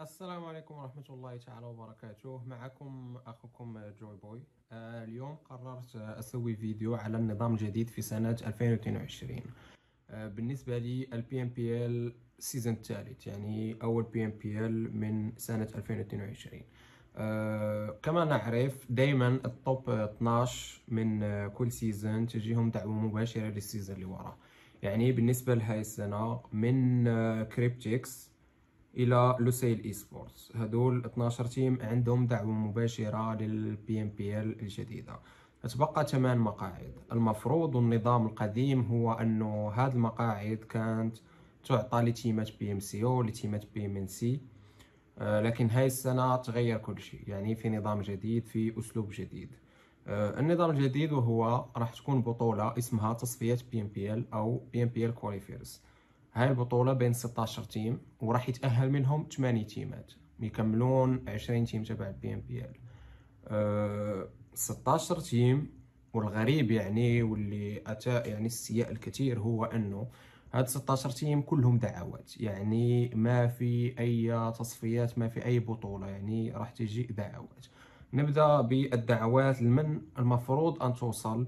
السلام عليكم ورحمة الله تعالى وبركاته معكم أخوكم جوي بوي آه، اليوم قررت أسوي فيديو على النظام الجديد في سنة 2022 آه، بالنسبة لي البي ام بي ال سيزن الثالث يعني أول بي ام بي ال من سنة 2022 آه، كما نعرف دائما التوب 12 من كل سيزن تجيهم دعوة مباشرة للسيزن اللي وراه يعني بالنسبة لهاي السنة من كريبتكس الى لوسيل اي سبورتس هذول 12 تيم عندهم دعوه مباشره للبي ام بي ال الجديده تبقى 8 مقاعد المفروض النظام القديم هو انه هذه المقاعد كانت تعطى لتيمات بي ام سي او لتيمات بي ام ان سي آه، لكن هاي السنه تغير كل شيء يعني في نظام جديد في اسلوب جديد آه، النظام الجديد وهو راح تكون بطوله اسمها تصفيه بي ام بي ال او بي ام بي ال كواليفيرز هاي البطوله بين 16 تيم وراح يتاهل منهم 8 تيمات يكملون 20 تيم تبع البي ام بي ال أه 16 تيم والغريب يعني واللي اتى يعني السياء الكثير هو انه هاد 16 تيم كلهم دعوات يعني ما في اي تصفيات ما في اي بطوله يعني راح تجي دعوات نبدا بالدعوات لمن المفروض ان توصل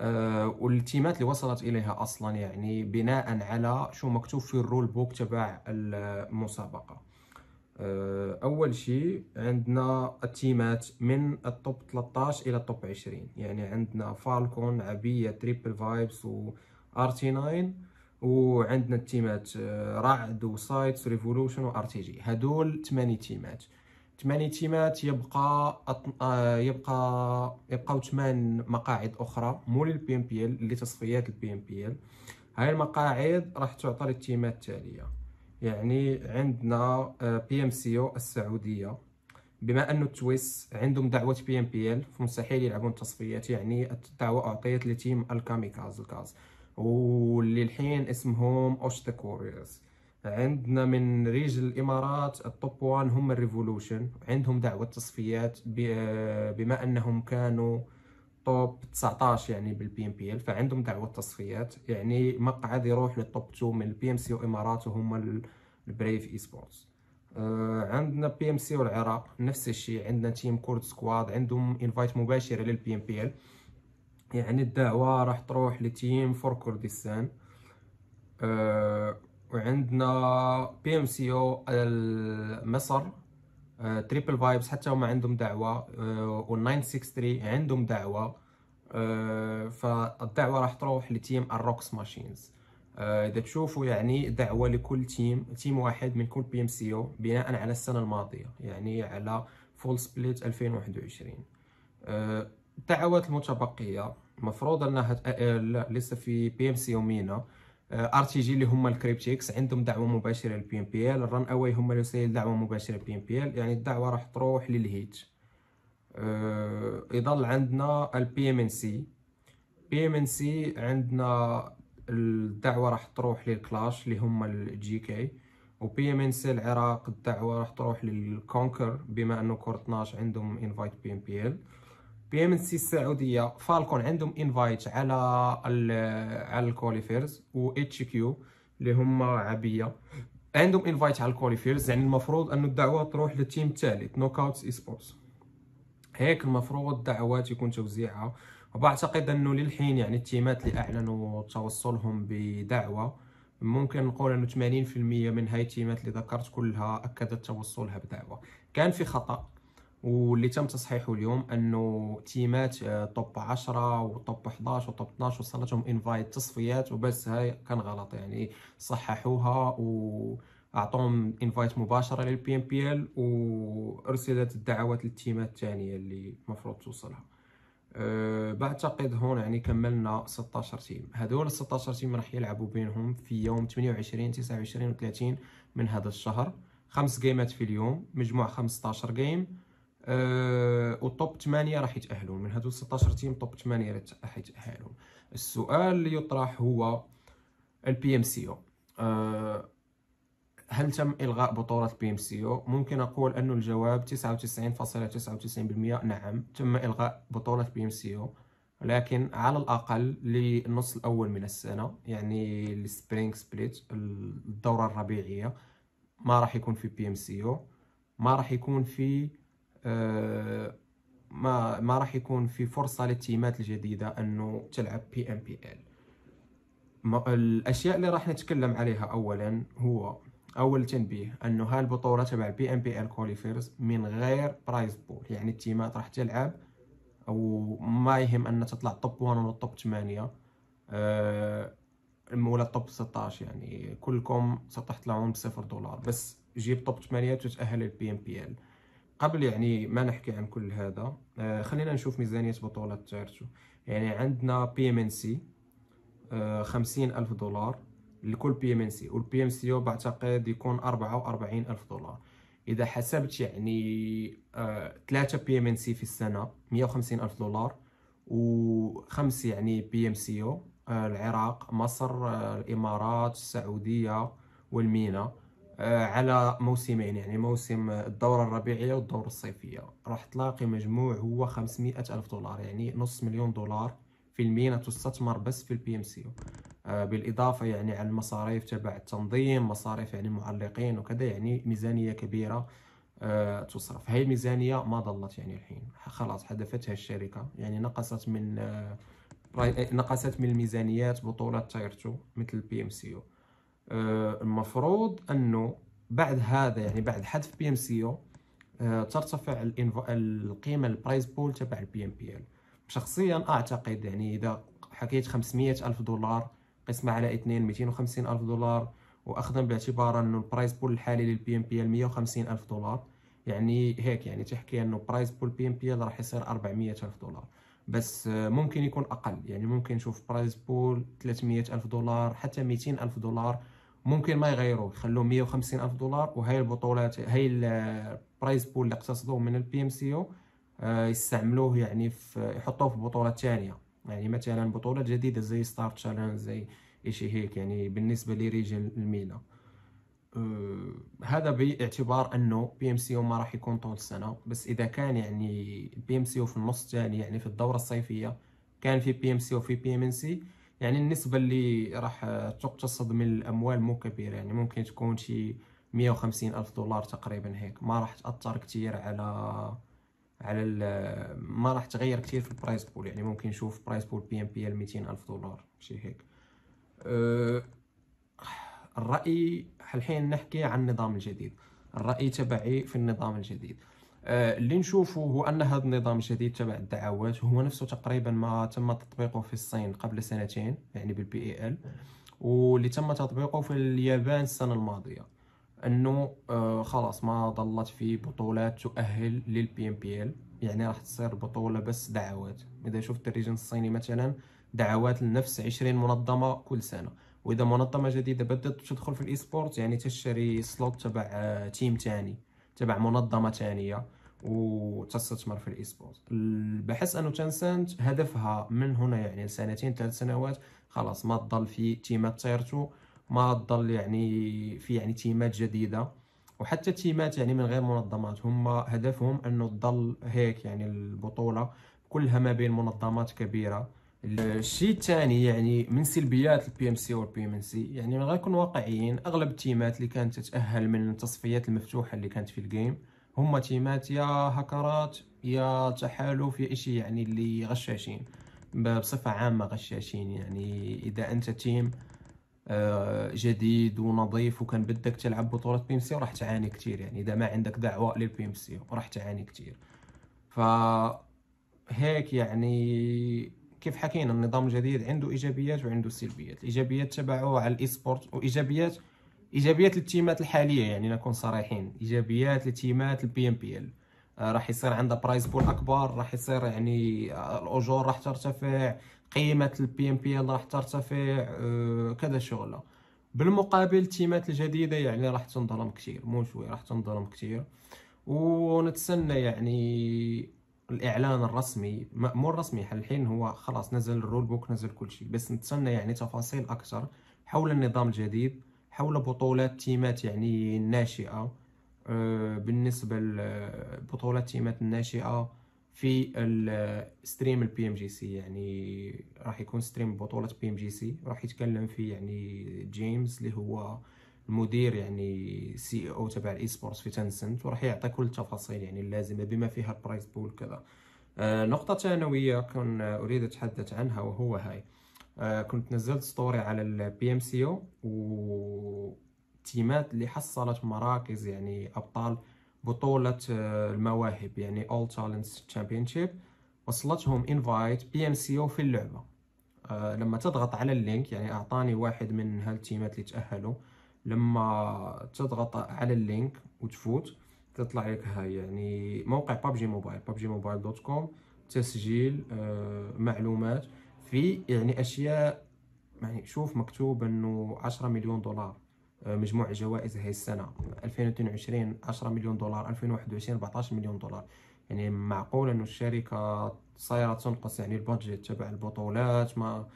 آه، والتيمات اللي وصلت اليها اصلا يعني بناء على شو مكتوب في الرول بوك تبع المسابقه آه، اول شيء عندنا التيمات من التوب 13 الى التوب 20 يعني عندنا فالكون عبيه تريبل فايبس و ار تي 9 وعندنا التيمات آه، رعد وسايتس وريفولوشن وار تي جي هذول 8 تيمات 8 تيمات يبقى آه، يبقى يبقاو 8 مقاعد اخرى مول البي ام بي ال اللي تصفيات البي ام بي ال هاي المقاعد راح تعطى للتيمات التاليه يعني عندنا بي ام سي او السعوديه بما أن التويس عندهم دعوه بي ام بي ال فمستحيل يلعبون تصفيات يعني الدعوه اعطيت لتيم الكاميكاز الكاز واللي الحين اسمهم اوشتا كوريرز عندنا من ريج الامارات التوب وان هم الريفولوشن عندهم دعوه تصفيات بما انهم كانوا توب 19 يعني بالبي ام بي ال فعندهم دعوه تصفيات يعني مقعد يروح للتوب 2 من البي ام سي وامارات وهم البريف اي سبورتس عندنا بي ام سي والعراق نفس الشيء عندنا تيم كورد سكواد عندهم انفايت مباشره للبي ام بي ال يعني الدعوه راح تروح لتيم فور كردستان وعندنا بي ام سي او مصر تريبل فايبس حتى هما عندهم دعوه آه، و 963 عندهم دعوه آه، فالدعوه راح تروح لتيم الروكس ماشينز آه، اذا تشوفوا يعني دعوه لكل تيم تيم واحد من كل بي ام سي او بناء على السنه الماضيه يعني على فول سبليت 2021 الدعوات المتبقيه مفروض انها لسه في بي ام سي او مينا ار تي جي اللي هما الكريبتيكس عندهم دعوه مباشره للبي ام بي ال الران اواي هما اللي يسهل دعوه مباشره للبي ام بي ال يعني الدعوه راح تروح للهيت أه يضل عندنا البي ام ان سي بي ام ان سي عندنا الدعوه راح تروح للكلاش اللي هما الجي كي وبي ام ان سي العراق الدعوه راح تروح للكونكر بما انه كور 12 عندهم انفايت بي ام بي ال بي ام سي السعوديه فالكون عندهم انفايت على على الكواليفيرز و اتش كيو اللي هما عبيه عندهم انفايت على الكواليفيرز يعني المفروض ان الدعوه تروح للتيم الثالث نوك اوتس اي سبورتس هيك المفروض الدعوات يكون توزيعها وبعتقد انه للحين يعني التيمات اللي اعلنوا توصلهم بدعوه ممكن نقول انه 80% من هاي التيمات اللي ذكرت كلها اكدت توصلها بدعوه كان في خطا واللي تم تصحيحه اليوم انه تيمات توب 10 وتوب 11 وتوب 12 وصلتهم انفايت تصفيات وبس هاي كان غلط يعني صححوها و اعطوهم انفايت مباشره للبي ام بي ال وارسلت الدعوات للتيمات الثانيه اللي المفروض توصلها أه بعتقد هون يعني كملنا 16 تيم هذول ال 16 تيم راح يلعبوا بينهم في يوم 28 29 و 30 من هذا الشهر خمس جيمات في اليوم مجموع 15 جيم أه وطوب 8 راح يتاهلون من هادو 16 تيم طوب 8 راح يتاهلون السؤال اللي يطرح هو البي ام سي او هل تم الغاء بطوله البي ام سي او ممكن اقول انه الجواب 99.99% نعم تم الغاء بطوله البي ام سي او لكن على الاقل للنص الاول من السنه يعني السبرينغ سبليت الدوره الربيعيه ما راح يكون في بي ام سي او ما راح يكون في آه، ما ما راح يكون في فرصه للتيمات الجديده انه تلعب بي ام بي ال الاشياء اللي راح نتكلم عليها اولا هو اول تنبيه انه هاي البطوله تبع بي ام بي ال كوليفيرز من غير برايز بول يعني التيمات راح تلعب او ما يهم ان تطلع توب 1 ولا توب 8 أه ولا توب 16 يعني كلكم ستطلعون بصفر دولار بس جيب توب 8 وتتاهل للبي ام بي ال قبل يعني ما نحكي عن كل هذا آه، خلينا نشوف ميزانية بطولة تيرتو يعني عندنا بي ام ان سي خمسين ألف دولار لكل بي ام ان سي والبي ام سي بعتقد يكون أربعة وأربعين ألف دولار إذا حسبت يعني ثلاثة بي ام ان سي في السنة مية وخمسين ألف دولار وخمس يعني بي ام سي العراق مصر آه، الإمارات السعودية والمينا آه، على موسمين يعني موسم الدورة الربيعية والدورة الصيفية راح تلاقي مجموع هو 500 ألف دولار يعني نص مليون دولار في المينا تستثمر بس في البي ام آه، سي بالإضافة يعني على المصاريف تبع التنظيم مصاريف يعني معلقين وكذا يعني ميزانية كبيرة آه، تصرف هاي الميزانية ما ضلت يعني الحين خلاص حذفتها الشركة يعني نقصت من نقصت من الميزانيات بطولة تايرتو مثل البي ام سي آه، المفروض انه بعد هذا يعني بعد حذف بي ام سي او ترتفع القيمه البرايس بول تبع البي ام بي ال شخصيا اعتقد يعني اذا حكيت 500 الف دولار قسمه على 2 250 الف دولار واخذا باعتبار انه البرايس بول الحالي للبي ام بي ال 150 الف دولار يعني هيك يعني تحكي انه برايس بول بي ام بي ال راح يصير 400 الف دولار بس آه، ممكن يكون اقل يعني ممكن نشوف برايس بول 300 الف دولار حتى 200 الف دولار ممكن ما يغيروا يخلوا 150 الف دولار وهي البطولات هي البرايز بول اللي اقتصدوه من البي ام سي او يستعملوه يعني في يحطوه في بطولة ثانيه يعني مثلا بطولة جديده زي ستار تشالنج زي شيء هيك يعني بالنسبه لريجن الميلا آه، هذا باعتبار انه بي ام سي او ما راح يكون طول السنه بس اذا كان يعني بي ام سي او في النص الثاني يعني في الدوره الصيفيه كان في بي ام سي وفي بي ام ان سي يعني النسبه اللي راح تقتصد من الاموال مو كبيره يعني ممكن تكون شي مية وخمسين الف دولار تقريبا هيك ما راح تاثر كتير على على ما راح تغير كتير في البرايس بول يعني ممكن نشوف برايس بول بي ام بي ال ميتين الف دولار شي هيك أه الراي الحين نحكي عن النظام الجديد الراي تبعي في النظام الجديد آه، اللي نشوفه هو ان هذا النظام الجديد تبع الدعوات هو نفسه تقريبا ما تم تطبيقه في الصين قبل سنتين يعني بالبي اي ال واللي تم تطبيقه في اليابان السنه الماضيه انه آه، خلاص ما ظلت في بطولات تؤهل للبي ام بي ال يعني راح تصير بطوله بس دعوات اذا شفت الريجن الصيني مثلا دعوات لنفس 20 منظمه كل سنه واذا منظمه جديده بدات تدخل في سبورت يعني تشتري سلوت تبع تيم آه، تاني تبع منظمه ثانيه وتستثمر في الايسبورت البحث انه تنسانت هدفها من هنا يعني سنتين ثلاث سنوات خلاص ما تضل في تيمات تيرتو ما تضل يعني في يعني تيمات جديده وحتى تيمات يعني من غير منظمات هم هدفهم انه تضل هيك يعني البطوله كلها ما بين منظمات كبيره الشيء الثاني يعني من سلبيات البي ام سي والبي ام سي يعني غنكون واقعيين اغلب التيمات اللي كانت تتاهل من التصفيات المفتوحه اللي كانت في الجيم هما تيمات يا هكرات يا تحالف يا شيء يعني اللي غشاشين بصفه عامه غشاشين يعني اذا انت تيم آه، جديد ونظيف وكان بدك تلعب بطوله بي ام سي راح تعاني كثير يعني اذا ما عندك دعوه للبي ام سي راح تعاني كثير ف هيك يعني كيف حكينا النظام الجديد عنده ايجابيات وعنده سلبيات الايجابيات تبعه على الايسبورت وايجابيات ايجابيات التيمات الحاليه يعني نكون صريحين ايجابيات التيمات البي ام بي ال آه، راح يصير عندها برايس بول اكبر راح يصير يعني آه، الاجور راح ترتفع قيمه البي ام بي ال راح ترتفع آه، كذا شغله بالمقابل التيمات الجديده يعني راح تنظلم كثير مو شوي راح تنظلم كثير ونتسنى يعني الاعلان الرسمي مو الرسمي الحين هو خلاص نزل الرول بوك نزل كل شيء بس نتسنى يعني تفاصيل اكثر حول النظام الجديد حول بطولات تيمات يعني الناشئه آه، بالنسبه لبطولات تيمات الناشئه في الستريم البي ام جي سي يعني راح يكون ستريم بطوله بي ام جي سي راح يتكلم فيه يعني جيمس اللي هو المدير يعني سي او e تبع الاي سبورتس في تنسنت وراح يعطي كل التفاصيل يعني اللازمه بما فيها البرايس بول كذا آه نقطه ثانويه كن اريد اتحدث عنها وهو هاي آه كنت نزلت ستوري على البي ام سي او والتيمات اللي حصلت مراكز يعني ابطال بطولة آه، المواهب يعني All Talents Championship وصلتهم انفايت بي ام سي او في اللعبة أه لما تضغط على اللينك يعني اعطاني واحد من هالتيمات اللي تأهلوا لما تضغط على اللينك وتفوت تطلع لك هاي يعني موقع بابجي موبايل بابجي موبايل دوت كوم تسجيل آه معلومات في يعني اشياء يعني شوف مكتوب انه 10 مليون دولار آه، مجموع الجوائز هاي السنه 2022 10 مليون دولار 2021 14 مليون دولار يعني معقول انه الشركه صايره تنقص يعني البادجت تبع البطولات ما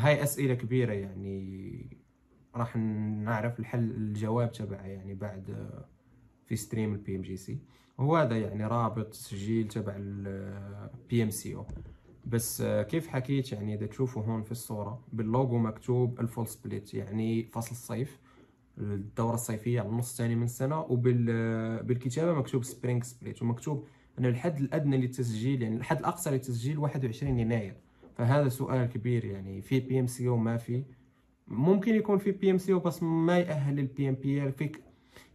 هاي اسئله كبيره يعني راح نعرف الحل الجواب تبعه يعني بعد آه، في ستريم البي ام جي سي هو هذا يعني رابط تسجيل تبع البي ام سي او بس آه، كيف حكيت يعني اذا تشوفوا هون في الصوره باللوجو مكتوب الفول سبليت يعني فصل الصيف الدوره الصيفيه على النص الثاني من السنه وبالكتابه آه، مكتوب سبرينغ سبليت ومكتوب ان الحد الادنى للتسجيل يعني الحد الاقصى للتسجيل 21 يناير فهذا سؤال كبير يعني في بي ام سي او ما في ممكن يكون في بي ام سي بس ما يأهل للبي ام بي ال فيك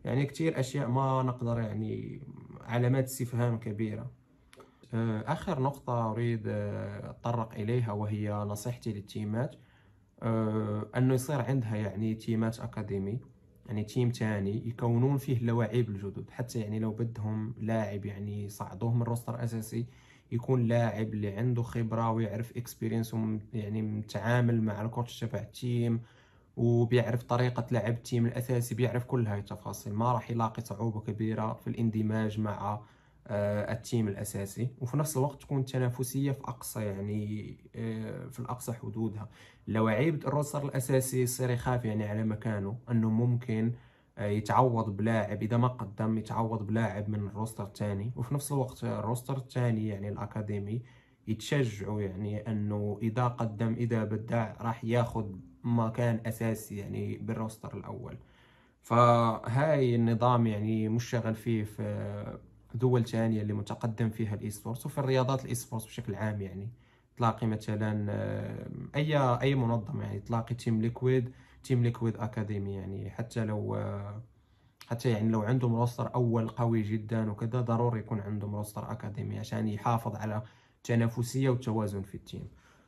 يعني كثير اشياء ما نقدر يعني علامات استفهام كبيره آه، اخر نقطه اريد آه، اتطرق اليها وهي نصيحتي للتيمات آه، انه يصير عندها يعني تيمات اكاديمي يعني تيم تاني يكونون فيه اللاعبين الجدد حتى يعني لو بدهم لاعب يعني صعدوه من الروستر الاساسي يكون لاعب اللي عنده خبره ويعرف اكسبيرينس يعني متعامل مع الكوتش تبع التيم وبيعرف طريقة لعب التيم الأساسي بيعرف كل هاي التفاصيل ما راح يلاقي صعوبة كبيرة في الاندماج مع آه، التيم الأساسي وفي نفس الوقت تكون التنافسية في أقصى يعني آه، في الأقصى حدودها لو عيب الروسر الأساسي يصير يخاف يعني على مكانه أنه ممكن آه، يتعوض بلاعب اذا ما قدم يتعوض بلاعب من الروستر الثاني وفي نفس الوقت الروستر الثاني يعني الاكاديمي يتشجعوا يعني انه اذا قدم اذا بدع راح ياخذ مكان اساسي يعني بالروستر الاول فهاي النظام يعني مشتغل فيه في دول تانية اللي متقدم فيها الايسبورتس وفي الرياضات الايسبورتس بشكل عام يعني تلاقي مثلا آه، اي اي منظمه يعني تلاقي تيم ليكويد تيم ليكويد اكاديمي يعني حتى لو آه، حتى يعني لو عندهم روستر اول قوي جدا وكذا ضروري يكون عندهم روستر اكاديمي عشان يحافظ على التنافسيه والتوازن في التيم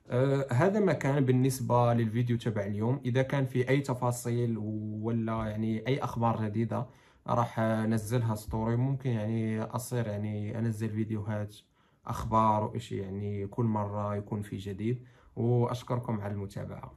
آه هذا ما كان بالنسبه للفيديو تبع اليوم اذا كان في اي تفاصيل ولا يعني اي اخبار جديده راح انزلها ستوري ممكن يعني اصير يعني انزل فيديوهات اخبار واشي يعني كل مره يكون في جديد واشكركم على المتابعه